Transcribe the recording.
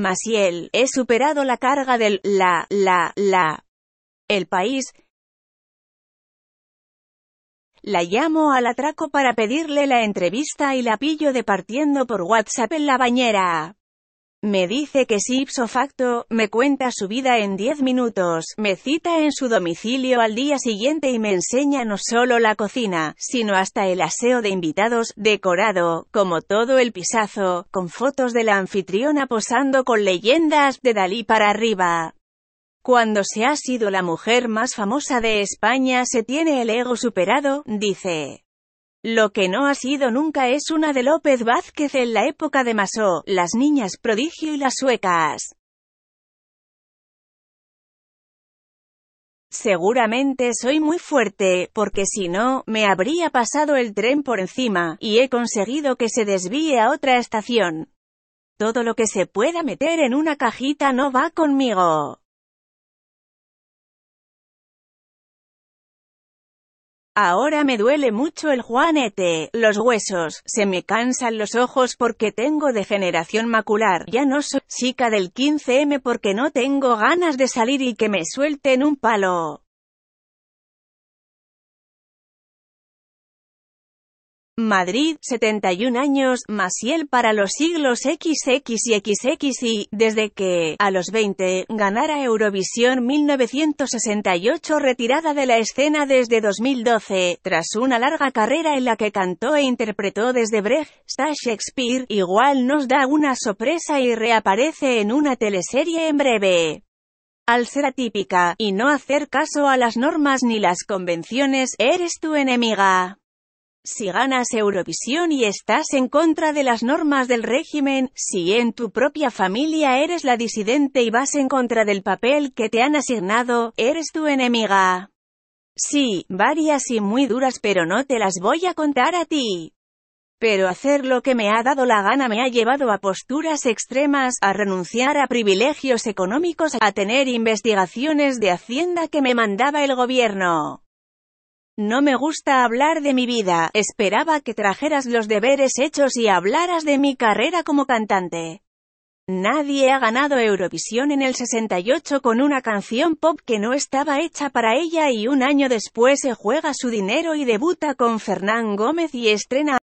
Maciel, he superado la carga del la, la, la. El país. La llamo al atraco para pedirle la entrevista y la pillo departiendo por WhatsApp en la bañera. Me dice que si ipso facto, me cuenta su vida en diez minutos, me cita en su domicilio al día siguiente y me enseña no solo la cocina, sino hasta el aseo de invitados, decorado, como todo el pisazo, con fotos de la anfitriona posando con leyendas de Dalí para arriba. Cuando se ha sido la mujer más famosa de España se tiene el ego superado, dice. Lo que no ha sido nunca es una de López Vázquez en la época de Masó, las niñas prodigio y las suecas. Seguramente soy muy fuerte, porque si no, me habría pasado el tren por encima, y he conseguido que se desvíe a otra estación. Todo lo que se pueda meter en una cajita no va conmigo. Ahora me duele mucho el juanete, los huesos, se me cansan los ojos porque tengo degeneración macular, ya no soy chica del 15M porque no tengo ganas de salir y que me suelten un palo. Madrid, 71 años, Masiel para los siglos XX y XX y, desde que, a los 20, ganara Eurovisión 1968 retirada de la escena desde 2012, tras una larga carrera en la que cantó e interpretó desde Brecht, hasta Shakespeare, igual nos da una sorpresa y reaparece en una teleserie en breve. Al ser atípica, y no hacer caso a las normas ni las convenciones, eres tu enemiga. Si ganas Eurovisión y estás en contra de las normas del régimen, si en tu propia familia eres la disidente y vas en contra del papel que te han asignado, eres tu enemiga. Sí, varias y muy duras pero no te las voy a contar a ti. Pero hacer lo que me ha dado la gana me ha llevado a posturas extremas, a renunciar a privilegios económicos, a tener investigaciones de Hacienda que me mandaba el gobierno. No me gusta hablar de mi vida, esperaba que trajeras los deberes hechos y hablaras de mi carrera como cantante. Nadie ha ganado Eurovisión en el 68 con una canción pop que no estaba hecha para ella y un año después se juega su dinero y debuta con Fernán Gómez y estrena